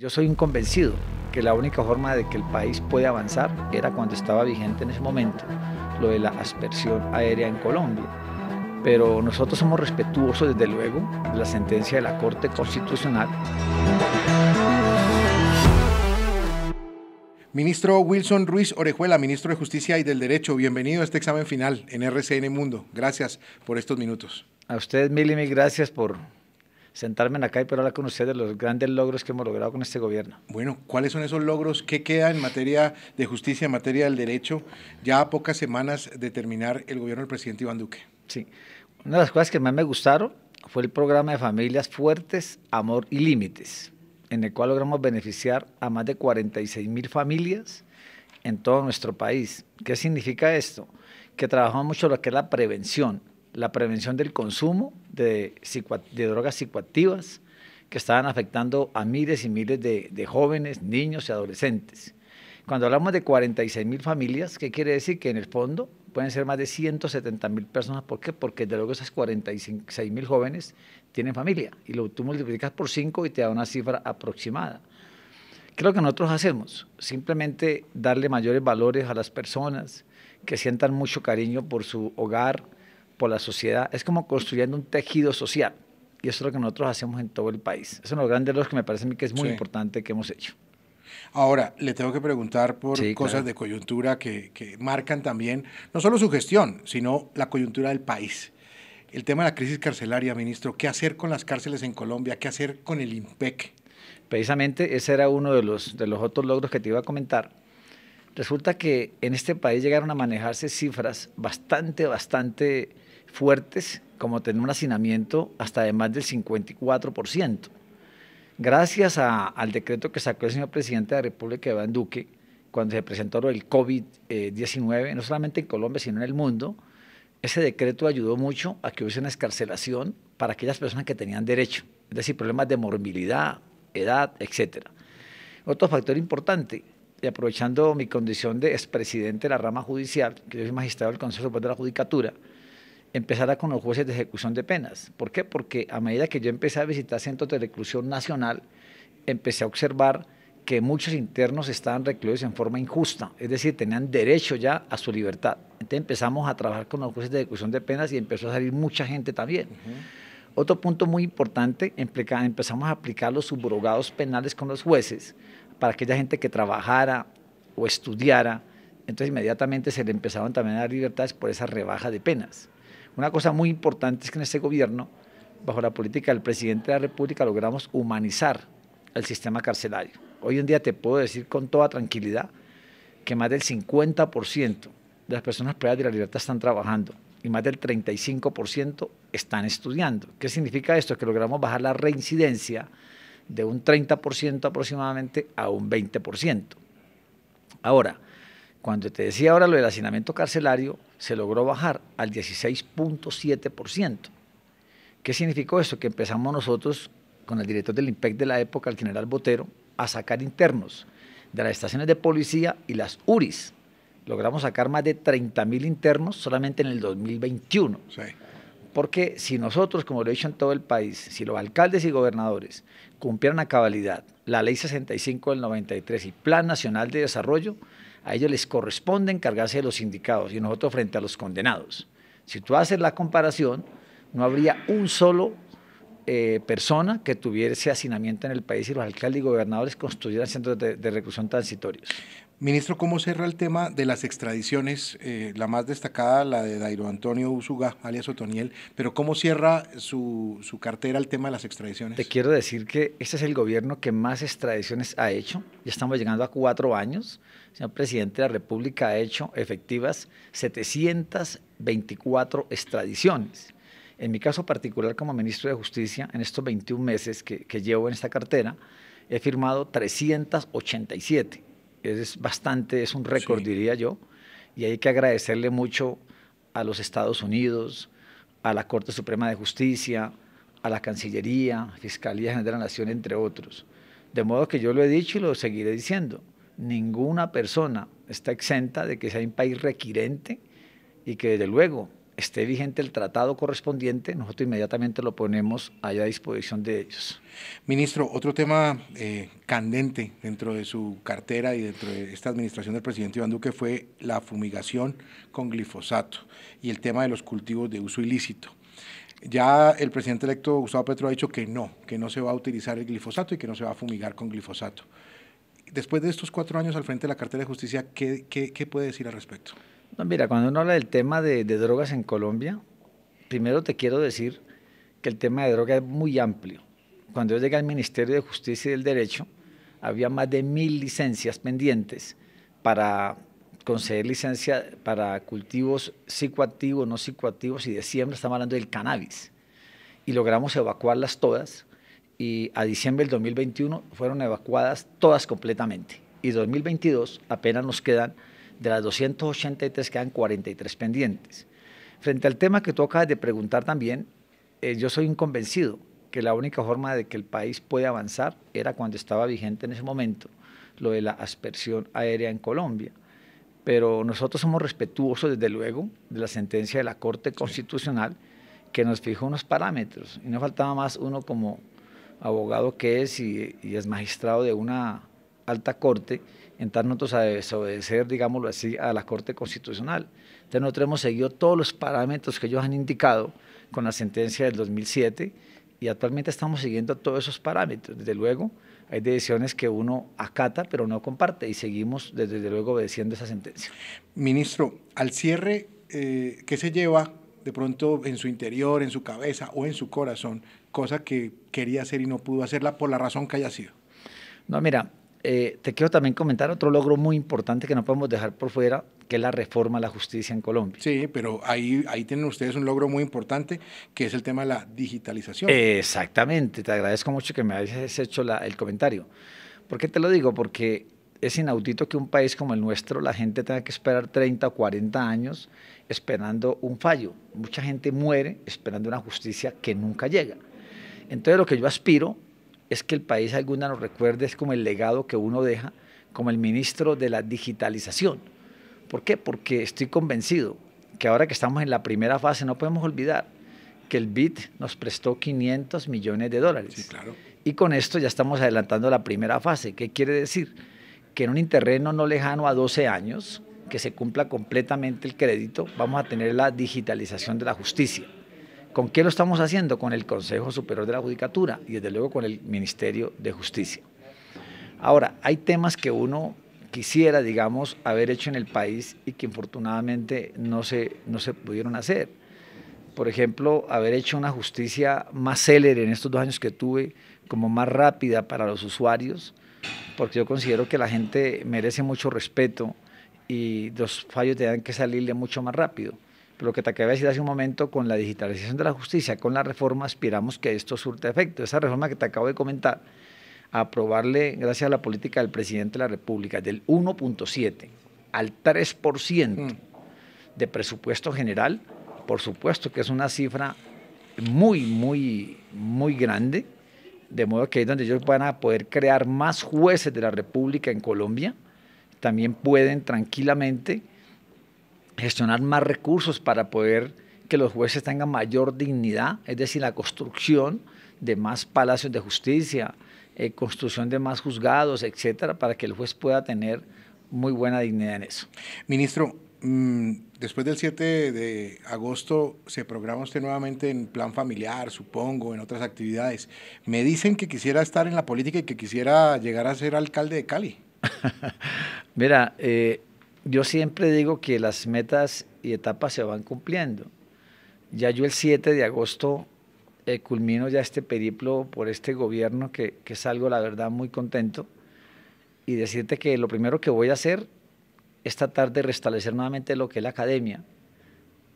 Yo soy un convencido que la única forma de que el país puede avanzar era cuando estaba vigente en ese momento lo de la aspersión aérea en Colombia. Pero nosotros somos respetuosos, desde luego, de la sentencia de la Corte Constitucional. Ministro Wilson Ruiz Orejuela, ministro de Justicia y del Derecho, bienvenido a este examen final en RCN Mundo. Gracias por estos minutos. A usted mil y mil gracias por sentarme en acá y hablar con ustedes de los grandes logros que hemos logrado con este gobierno. Bueno, ¿cuáles son esos logros? ¿Qué queda en materia de justicia, en materia del derecho, ya a pocas semanas de terminar el gobierno del presidente Iván Duque? Sí, una de las cosas que más me gustaron fue el programa de familias fuertes, amor y límites, en el cual logramos beneficiar a más de 46 mil familias en todo nuestro país. ¿Qué significa esto? Que trabajamos mucho lo que es la prevención, la prevención del consumo, de, drogas psicoactivas que estaban afectando a miles y miles de, jóvenes, niños y adolescentes. Cuando hablamos de 46 mil familias, ¿qué quiere decir? Que en el fondo pueden ser más de 170 mil personas. ¿Por qué? Porque de luego esas 46 mil jóvenes tienen familia y lo, tú multiplicas por 5 y te da una cifra aproximada. ¿Qué es lo que nosotros hacemos? Simplemente darle mayores valores a las personas, que sientan mucho cariño por su hogar, por la sociedad, es como construyendo un tejido social. Y eso es lo que nosotros hacemos en todo el país. Eso es uno de los grandes logros que me parece a mí que es muy importante que hemos hecho. Ahora, le tengo que preguntar por cosas de coyuntura que, marcan también, no solo su gestión, sino la coyuntura del país. El tema de la crisis carcelaria, ministro, ¿qué hacer con las cárceles en Colombia? ¿Qué hacer con el IMPEC? Precisamente ese era uno de los, de los otros logros que te iba a comentar. Resulta que en este país llegaron a manejarse cifras bastante, bastante fuertes como tener un hacinamiento hasta de más del 54%. Gracias al decreto que sacó el señor presidente de la República, Iván Duque, cuando se presentó el COVID-19, eh, no solamente en Colombia, sino en el mundo, ese decreto ayudó mucho a que hubiese una escarcelación para aquellas personas que tenían derecho, es decir, problemas de morbilidad, edad, etc. Otro factor importante, y aprovechando mi condición de expresidente de la rama judicial, que yo soy magistrado del Consejo Superior de la Judicatura, empezara con los jueces de ejecución de penas. ¿Por qué? Porque a medida que yo empecé a visitar centros de reclusión nacional, empecé a observar que muchos internos estaban recluidos en forma injusta, es decir, tenían derecho ya a su libertad. Entonces empezamos a trabajar con los jueces de ejecución de penas y empezó a salir mucha gente también. Otro punto muy importante, empezamos a aplicar los subrogados penales con los jueces para aquella gente que trabajara o estudiara. Entonces inmediatamente se le empezaban también a dar libertades por esa rebaja de penas. Una cosa muy importante es que en este gobierno, bajo la política del presidente de la República, logramos humanizar el sistema carcelario. Hoy en día te puedo decir con toda tranquilidad que más del 50% de las personas privadas de la libertad están trabajando y más del 35% están estudiando. ¿Qué significa esto? Que logramos bajar la reincidencia de un 30% aproximadamente a un 20%. Ahora, cuando te decía ahora lo del hacinamiento carcelario, se logró bajar al 16.7%. ¿Qué significó eso? Que empezamos nosotros con el director del IMPEC de la época, el general Botero, a sacar internos de las estaciones de policía y las URIs. Logramos sacar más de 30.000 internos solamente en el 2021. Porque si nosotros, como lo he dicho en todo el país, si los alcaldes y gobernadores cumplieran a cabalidad la Ley 65 del 93 y Plan Nacional de Desarrollo, a ellos les corresponde encargarse de los sindicados y nosotros frente a los condenados. Si tú haces la comparación, no habría un solo eh, persona que tuviese hacinamiento en el país y los alcaldes y gobernadores construyeran centros de, reclusión transitorios. Ministro, ¿cómo cierra el tema de las extradiciones? Eh, la más destacada, la de Dairo Antonio Usuga, alias Otoniel, pero ¿cómo cierra su, su, cartera el tema de las extradiciones? Te quiero decir que este es el gobierno que más extradiciones ha hecho. Ya estamos llegando a cuatro años. señor presidente de la República ha hecho efectivas 724 extradiciones. En mi caso particular como ministro de Justicia, en estos 21 meses que, llevo en esta cartera, he firmado 387. Es bastante, es un récord, diría yo. Y hay que agradecerle mucho a los Estados Unidos, a la Corte Suprema de Justicia, a la Cancillería, Fiscalía General de la Nación, entre otros. De modo que yo lo he dicho y lo seguiré diciendo. Ninguna persona está exenta de que sea un país requirente y que desde luego esté vigente el tratado correspondiente, nosotros inmediatamente lo ponemos allá a disposición de ellos. Ministro, otro tema eh, candente dentro de su cartera y dentro de esta administración del presidente Iván Duque fue la fumigación con glifosato y el tema de los cultivos de uso ilícito. Ya el presidente electo Gustavo Petro ha dicho que no, que no se va a utilizar el glifosato y que no se va a fumigar con glifosato. Después de estos cuatro años al frente de la cartera de justicia, qué puede decir al respecto? mira, cuando uno habla del tema de, drogas en Colombia, primero te quiero decir que el tema de drogas es muy amplio. Cuando yo llegué al Ministerio de Justicia y del Derecho, había más de mil licencias pendientes para conceder licencia para cultivos psicoactivos, no psicoactivos, y de siembra estamos hablando del cannabis. Y logramos evacuarlas todas, y a diciembre del 2021 fueron evacuadas todas completamente. Y 2022 apenas nos quedan de las 283 quedan 43 pendientes. Frente al tema que tú acabas de preguntar también, eh, yo soy un convencido que la única forma de que el país puede avanzar era cuando estaba vigente en ese momento lo de la aspersión aérea en Colombia. Pero nosotros somos respetuosos, desde luego, de la sentencia de la Corte Constitucional que nos fijó unos parámetros. Y no faltaba más uno como abogado que es y es magistrado de una alta corte en nosotros a desobedecer, digámoslo así, a la Corte Constitucional. Entonces nosotros hemos seguido todos los parámetros que ellos han indicado con la sentencia del 2007 y actualmente estamos siguiendo todos esos parámetros. Desde luego, hay decisiones que uno acata pero no comparte y seguimos desde, luego obedeciendo esa sentencia. Ministro, al cierre, eh, ¿qué se lleva de pronto en su interior, en su cabeza o en su corazón, cosa que quería hacer y no pudo hacerla por la razón que haya sido? No, mira, eh, te quiero también comentar otro logro muy importante que no podemos dejar por fuera, que es la reforma a la justicia en Colombia. Sí, pero ahí, ahí tienen ustedes un logro muy importante, que es el tema de la digitalización. Exactamente, te agradezco mucho que me hayas hecho el comentario. ¿Por qué te lo digo? Porque es inaudito que un país como el nuestro la gente tenga que esperar 30 o 40 años esperando un fallo. Mucha gente muere esperando una justicia que nunca llega. Entonces lo que yo aspiro es que el país alguna nos recuerde, es como el legado que uno deja, como el ministro de la digitalización. ¿Por qué? Porque estoy convencido que ahora que estamos en la primera fase no podemos olvidar que el bit nos prestó 500 millones de dólares. Y con esto ya estamos adelantando la primera fase. ¿Qué quiere decir? Que en un terreno no lejano a 12 años, que se cumpla completamente el crédito, vamos a tener la digitalización de la justicia. ¿Con qué lo estamos haciendo? Con el Consejo Superior de la Judicatura y desde luego con el Ministerio de Justicia. Ahora, hay temas que uno quisiera, digamos, haber hecho en el país y que infortunadamente no se, no se pudieron hacer. Por ejemplo, haber hecho una justicia más célere en estos dos años que tuve, como más rápida para los usuarios, porque yo considero que la gente merece mucho respeto y los fallos tienen que salirle mucho más rápido. Pero lo que te acabo de decir hace un momento, con la digitalización de la justicia, con la reforma, aspiramos que esto surte efecto. Esa reforma que te acabo de comentar, aprobarle, gracias a la política del presidente de la República, del 1.7 al 3% mm. de presupuesto general, por supuesto que es una cifra muy, muy, muy grande, de modo que ahí donde ellos van a poder crear más jueces de la República en Colombia, también pueden tranquilamente gestionar más recursos para poder que los jueces tengan mayor dignidad, es decir, la construcción de más palacios de justicia, eh, construcción de más juzgados, etcétera, para que el juez pueda tener muy buena dignidad en eso. Ministro, mm, después del 7 de agosto se programa usted nuevamente en plan familiar, supongo, en otras actividades. Me dicen que quisiera estar en la política y que quisiera llegar a ser alcalde de Cali. Mira, eh, yo siempre digo que las metas y etapas se van cumpliendo. Ya yo el 7 de agosto eh, culmino ya este periplo por este gobierno que, que salgo, la verdad, muy contento. Y decirte que lo primero que voy a hacer esta tarde de restablecer nuevamente lo que es la academia,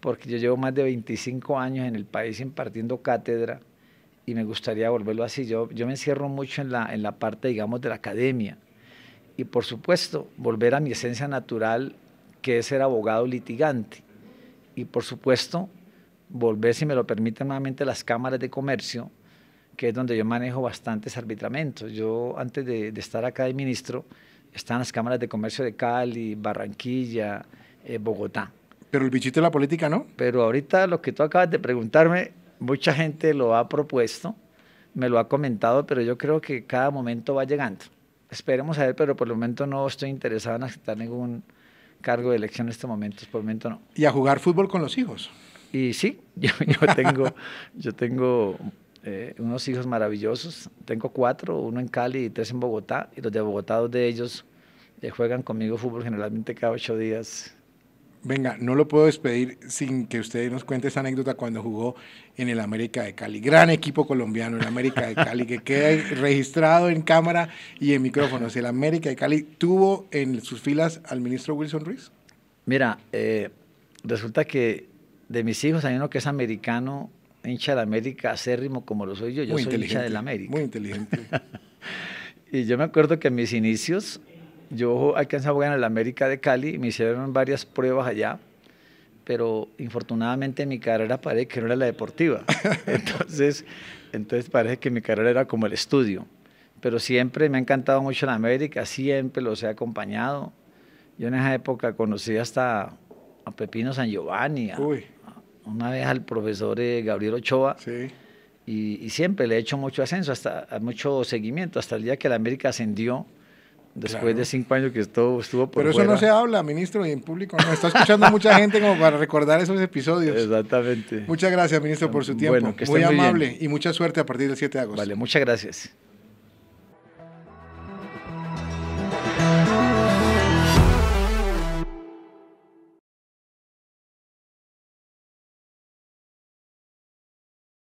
porque yo llevo más de 25 años en el país impartiendo cátedra y me gustaría volverlo así. Yo, yo me encierro mucho en la, en la parte, digamos, de la academia y por supuesto volver a mi esencia natural que es ser abogado litigante y por supuesto volver, si me lo permiten nuevamente, las cámaras de comercio, que es donde yo manejo bastantes arbitramentos. Yo antes de, estar acá de ministro, están las cámaras de comercio de Cali, Barranquilla, eh, Bogotá. Pero el bichito de la política no. Pero ahorita lo que tú acabas de preguntarme, mucha gente lo ha propuesto, me lo ha comentado, pero yo creo que cada momento va llegando. Esperemos a ver, pero por el momento no estoy interesado en aceptar ningún cargo de elección en este momentos, por el momento no. ¿Y a jugar fútbol con los hijos? Y sí, yo, tengo, yo tengo eh, unos hijos maravillosos, tengo cuatro, uno en Cali y tres en Bogotá, y los de Bogotá, dos de ellos eh, juegan conmigo fútbol generalmente cada ocho días Venga, no lo puedo despedir sin que usted nos cuente esa anécdota cuando jugó en el América de Cali. Gran equipo colombiano, el América de Cali, que queda registrado en cámara y en micrófonos. ¿El América de Cali tuvo en sus filas al ministro Wilson Ruiz? Mira, eh, resulta que de mis hijos hay uno que es americano, hincha de América, acérrimo como lo soy yo. Yo soy hincha de América. Muy inteligente. y yo me acuerdo que en mis inicios yo alcanzaba a jugar en el América de Cali, me hicieron varias pruebas allá, pero infortunadamente mi carrera parece que no era la deportiva. Entonces, entonces parece que mi carrera era como el estudio. Pero siempre me ha encantado mucho la América, siempre los he acompañado. Yo en esa época conocí hasta a Pepino San Giovanni, una vez al profesor eh, Gabriel Ochoa. Y, siempre le he hecho mucho ascenso, hasta mucho seguimiento, hasta el día que la América ascendió después de cinco años que estuvo, estuvo por Pero eso no se habla, ministro, y en público no. Está escuchando mucha gente como para recordar esos episodios. Exactamente. Muchas gracias, ministro, por su tiempo. muy amable y mucha suerte a partir del 7 de agosto. Vale, muchas gracias.